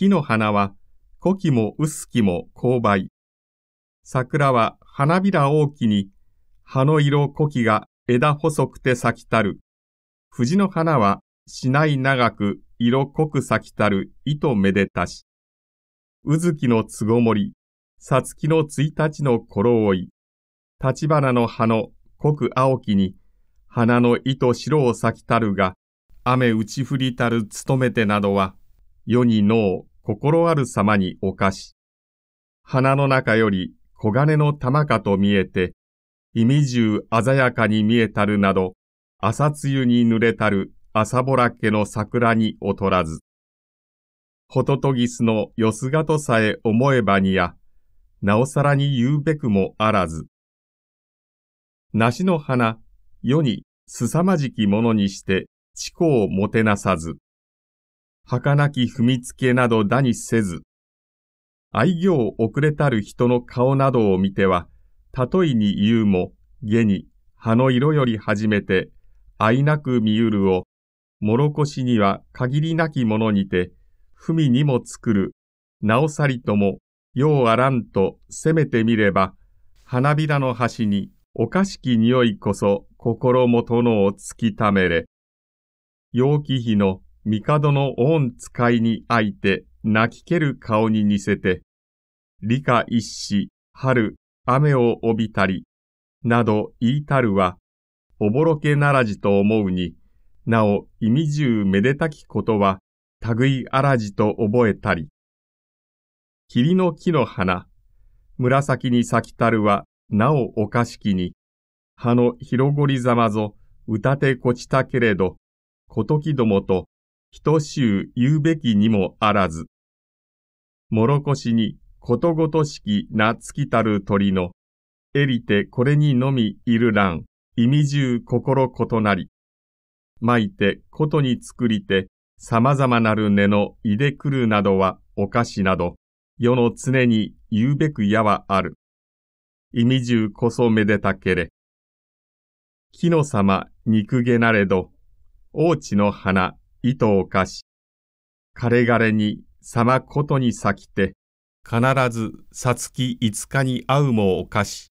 木の花は、古希も薄木も勾配。桜は花びら大きに、葉の色古希が枝細くて咲きたる。藤の花はしない長く色濃く咲きたる糸めでたし。うずきのつごもり、さつきのた日の頃追い。立花の葉の濃く青きに、花の糸白を咲きたるが、雨打ち降りたる勤めてなどは、世に脳心ある様にお犯し、花の中より黄金の玉かと見えて、意味中鮮やかに見えたるなど、朝露に濡れたる朝ぼらけの桜に劣らず。ホトトギスのよすがとさえ思えばにや、なおさらに言うべくもあらず。梨の花、世にすさまじきものにして、地孔をもてなさず。儚き踏みつけなどだにせず、愛行遅れたる人の顔などを見ては、例えに言うも、下に、葉の色より初めて、愛なく見うるを、諸腰には限りなきものにて、みにも作る、なおさりとも、ようあらんとせめてみれば、花びらの端に、おかしき匂いこそ、心元のを突きためれ。陽気日の帝の恩使いにあいて、泣きける顔に似せて、理科一子、春、雨を帯びたり、など言いたるは、おぼろけならじと思うに、なお意味中めでたきことは、類あらじと覚えたり。霧の木の花、紫に咲きたるは、なおおかしきに、葉の広ごりざまぞ、歌てこちたけれど、こときどもと、人衆言うべきにもあらず。もろこしにことごとしきなつきたる鳥の、えりてこれにのみいるらん、意味重心ことなり。まいてことに作りて、様々なる根のいでくるなどはお菓子など、世の常に言うべく矢はある。意味うこそめでたけれ。木の様、肉げなれど、王地の花、図をかし、枯れ枯れにさまことに先きて、必ずさつき五日に会うもおかし、